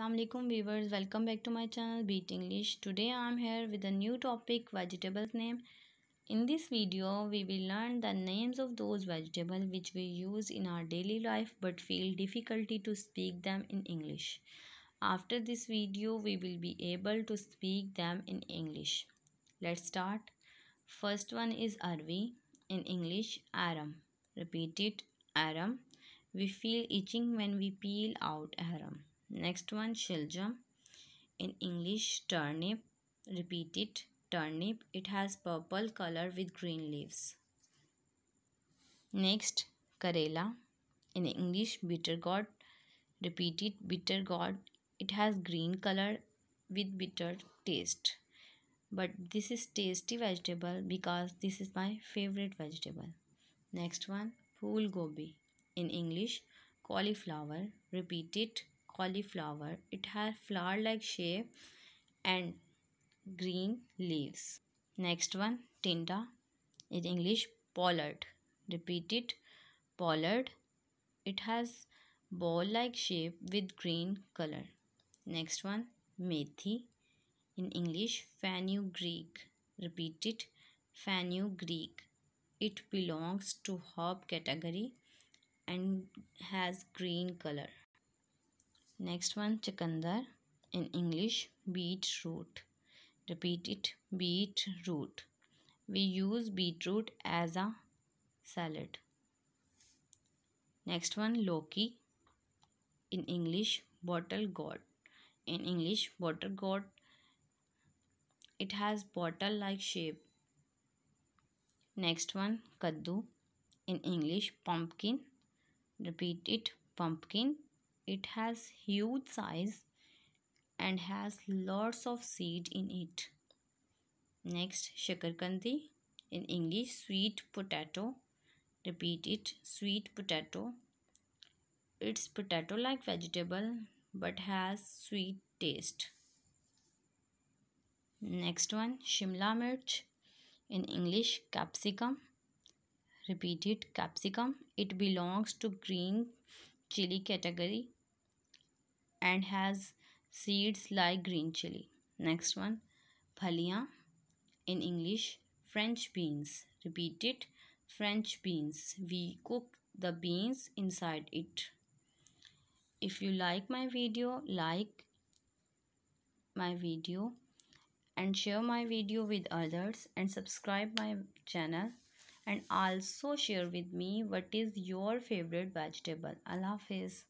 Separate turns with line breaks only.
Assalamualaikum viewers welcome back to my channel beat english today i am here with a new topic vegetables name in this video we will learn the names of those vegetables which we use in our daily life but feel difficulty to speak them in english after this video we will be able to speak them in english let's start first one is arvi in english aram repeat it aram we feel itching when we peel out aram next one shilajit in english turnip repeat it turnip it has purple color with green leaves next karela in english bitter gourd repeat it bitter gourd it has green color with bitter taste but this is tasty vegetable because this is my favorite vegetable next one phool gobi in english cauliflower repeat it cauliflower. It has flower-like shape and green leaves. Next one, tinda. In English, pollard. Repeat it, pollard. It has ball-like shape with green color. Next one, methi. In English, fenugreek. Repeat it, fenugreek. It belongs to herb category and has green color. Next one Chakandar. in English beetroot. Repeat it beetroot. We use beetroot as a salad. Next one Loki in English bottle gourd. In English bottle gourd it has bottle like shape. Next one kaddu in English pumpkin. Repeat it pumpkin it has huge size and has lots of seed in it. Next, shakarkandi. In English, sweet potato. Repeat it, sweet potato. It's potato-like vegetable but has sweet taste. Next one, shimla mirch. In English, capsicum. Repeat it, capsicum. It belongs to green chili category and has seeds like green chili. Next one, phalia in English, French beans. Repeat it, French beans. We cook the beans inside it. If you like my video, like my video and share my video with others and subscribe my channel and also share with me what is your favorite vegetable. Allah Hafiz.